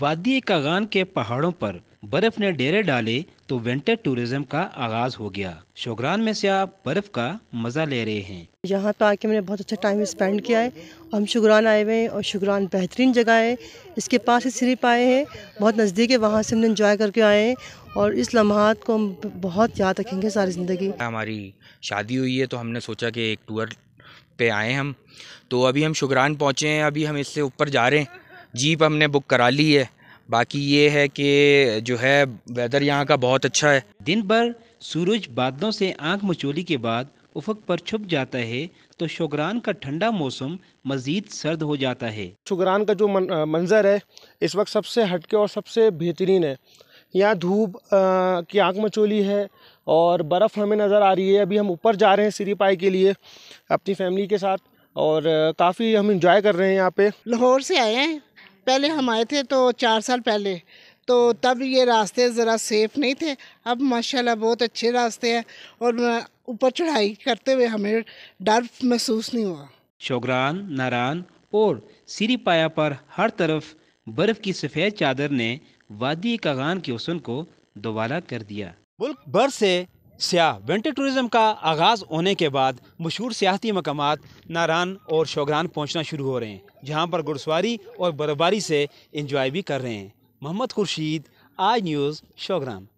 वादी कागान के पहाड़ों पर बर्फ ने डेरे डाले तो विंटर टूरिज्म का आगाज हो गया शोगरान में से आप बर्फ का मजा ले रहे हैं यहाँ तो आके मैंने बहुत अच्छा टाइम स्पेंड किया है हम शुगरान आए हुए हैं और शुगरान बेहतरीन जगह है इसके पास ही सिर्फ आए हैं बहुत नज़दीक है वहाँ से हमने इंजॉय करके आए हैं और इस लम्हात को हम बहुत याद रखेंगे सारी ज़िंदगी हमारी शादी हुई है तो हमने सोचा कि एक टूर पे आए हम तो अभी हम शुगरान पहुँचे हैं अभी हम इससे ऊपर जा रहे हैं जीप हमने बुक करा ली है बाकी ये है कि जो है वेदर यहाँ का बहुत अच्छा है दिन भर सूरज बादलों से आंख मचोली के बाद उफक पर छुप जाता है तो शुगरान का ठंडा मौसम मज़ीद सर्द हो जाता है शुगरान का जो मन, मंज़र है इस वक्त सबसे हटके और सबसे बेहतरीन है यहाँ धूप की आँख मचोली है और बर्फ़ हमें नज़र आ रही है अभी हम ऊपर जा रहे हैं सिरीपाई के लिए अपनी फैमिली के साथ और काफ़ी हम इंजॉय कर रहे हैं यहाँ पे लाहौर से आए हैं पहले हम आए थे तो चार साल पहले तो तब ये रास्ते ज़रा सेफ़ नहीं थे अब माशाल्लाह बहुत अच्छे रास्ते हैं और ऊपर चढ़ाई करते हुए हमें डर महसूस नहीं हुआ शोगरान नारान और सीरी पाया पर हर तरफ बर्फ़ की सफ़ेद चादर ने वादी कागान के हसन को दोबारा कर दिया मुल्क भर से सियाह विंटर टूरिज़म का आगाज़ होने के बाद मशहूर सियाती मकाम नारान और शोगरान पहुँचना शुरू हो रहे हैं जहाँ पर घुड़सवारी और बर्फबारी से इंजॉय भी कर रहे हैं मोहम्मद खुर्शीद आज न्यूज़ शोग्राम